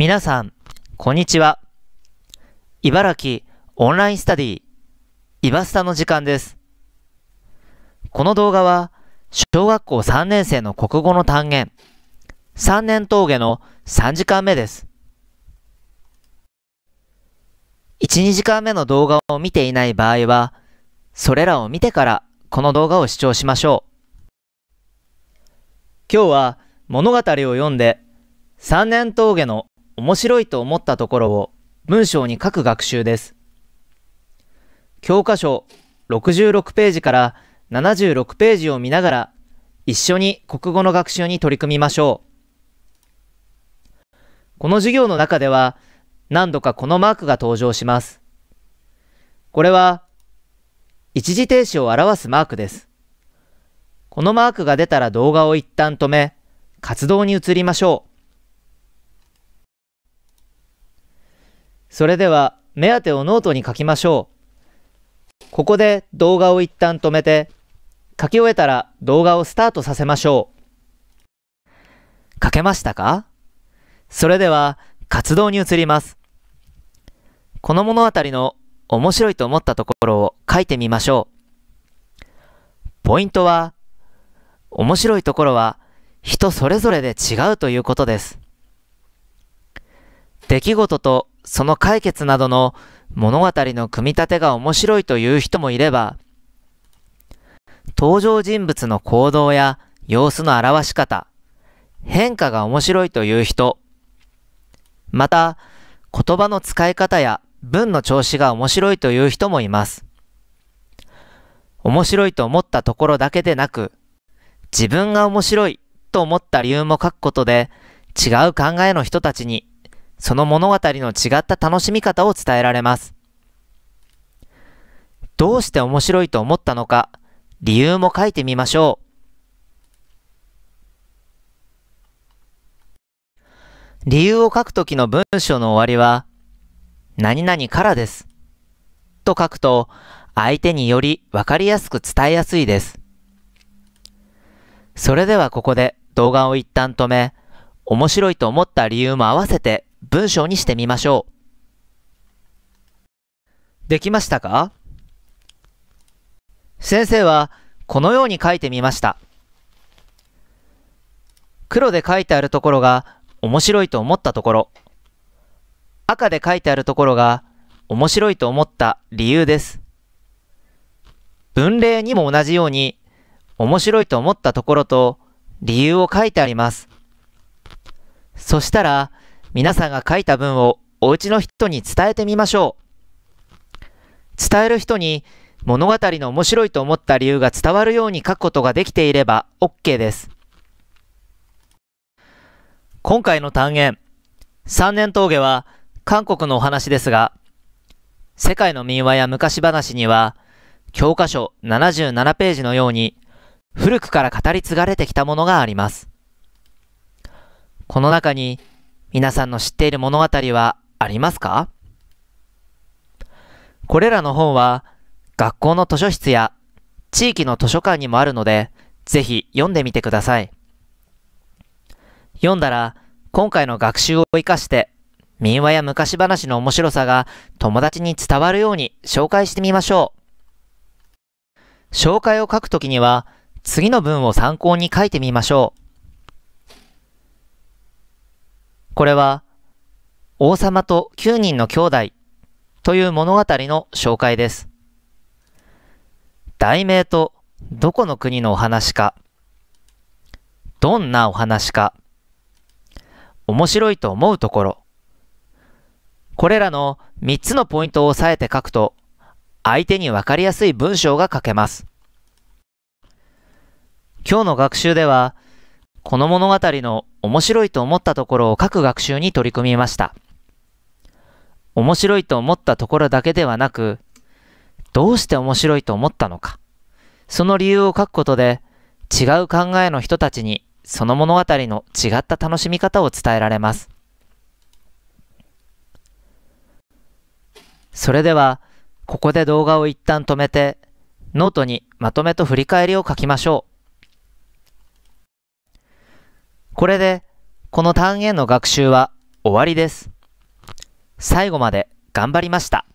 皆さん、こんにちは。茨城オンラインスタディ、イバスタの時間です。この動画は、小学校3年生の国語の単元、3年峠の3時間目です。1、2時間目の動画を見ていない場合は、それらを見てからこの動画を視聴しましょう。今日は物語を読んで、三年峠の面白いと思ったところを文章に書く学習です。教科書66ページから76ページを見ながら一緒に国語の学習に取り組みましょう。この授業の中では何度かこのマークが登場します。これは一時停止を表すマークです。このマークが出たら動画を一旦止め活動に移りましょう。それでは目当てをノートに書きましょう。ここで動画を一旦止めて、書き終えたら動画をスタートさせましょう。書けましたかそれでは活動に移ります。この物語の面白いと思ったところを書いてみましょう。ポイントは、面白いところは人それぞれで違うということです。出来事とその解決などの物語の組み立てが面白いという人もいれば、登場人物の行動や様子の表し方、変化が面白いという人、また、言葉の使い方や文の調子が面白いという人もいます。面白いと思ったところだけでなく、自分が面白いと思った理由も書くことで、違う考えの人たちにその物語の違った楽しみ方を伝えられます。どうして面白いと思ったのか、理由も書いてみましょう。理由を書くときの文章の終わりは、何々からです。と書くと、相手によりわかりやすく伝えやすいです。それではここで動画を一旦止め、面白いと思った理由も合わせて文章にしてみましょう。できましたか先生はこのように書いてみました。黒で書いてあるところが面白いと思ったところ。赤で書いてあるところが面白いと思った理由です。文例にも同じように面白いと思ったところと理由を書いてあります。そしたら皆さんが書いた文をお家の人に伝えてみましょう。伝える人に物語の面白いと思った理由が伝わるように書くことができていれば OK です。今回の単元、三年峠は韓国のお話ですが、世界の民話や昔話には、教科書77ページのように、古くから語り継がれてきたものがあります。この中に皆さんの知っている物語はありますかこれらの本は学校の図書室や地域の図書館にもあるので、ぜひ読んでみてください。読んだら今回の学習を活かして民話や昔話の面白さが友達に伝わるように紹介してみましょう。紹介を書くときには次の文を参考に書いてみましょう。これは、王様と9人の兄弟という物語の紹介です。題名とどこの国のお話か、どんなお話か、面白いと思うところ、これらの3つのポイントを押さえて書くと、相手にわかりやすい文章が書けます。今日の学習では、この物語の面白いと思ったところを各学習に取り組みました。面白いと思ったところだけではなく、どうして面白いと思ったのか、その理由を書くことで、違う考えの人たちにその物語の違った楽しみ方を伝えられます。それでは、ここで動画を一旦止めて、ノートにまとめと振り返りを書きましょう。これで、この単元の学習は終わりです。最後まで頑張りました。